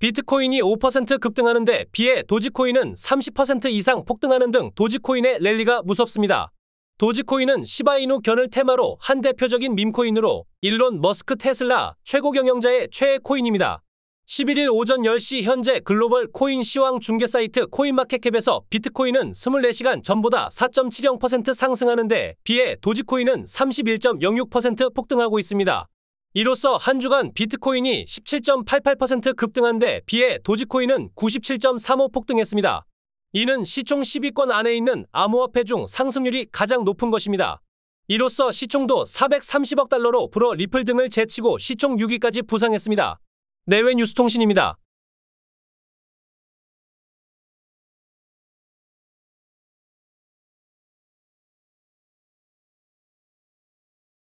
비트코인이 5% 급등하는데 비해 도지코인은 30% 이상 폭등하는 등 도지코인의 랠리가 무섭습니다. 도지코인은 시바이누 견을 테마로 한 대표적인 밈코인으로 일론 머스크 테슬라 최고 경영자의 최애 코인입니다. 11일 오전 10시 현재 글로벌 코인 시황 중개 사이트 코인마켓캡에서 비트코인은 24시간 전보다 4.70% 상승하는데 비해 도지코인은 31.06% 폭등하고 있습니다. 이로써 한 주간 비트코인이 17.88% 급등한 데 비해 도지코인은 97.35 폭등했습니다. 이는 시총 10위권 안에 있는 암호화폐 중 상승률이 가장 높은 것입니다. 이로써 시총도 430억 달러로 불어 리플 등을 제치고 시총 6위까지 부상했습니다. 내외 뉴스통신입니다.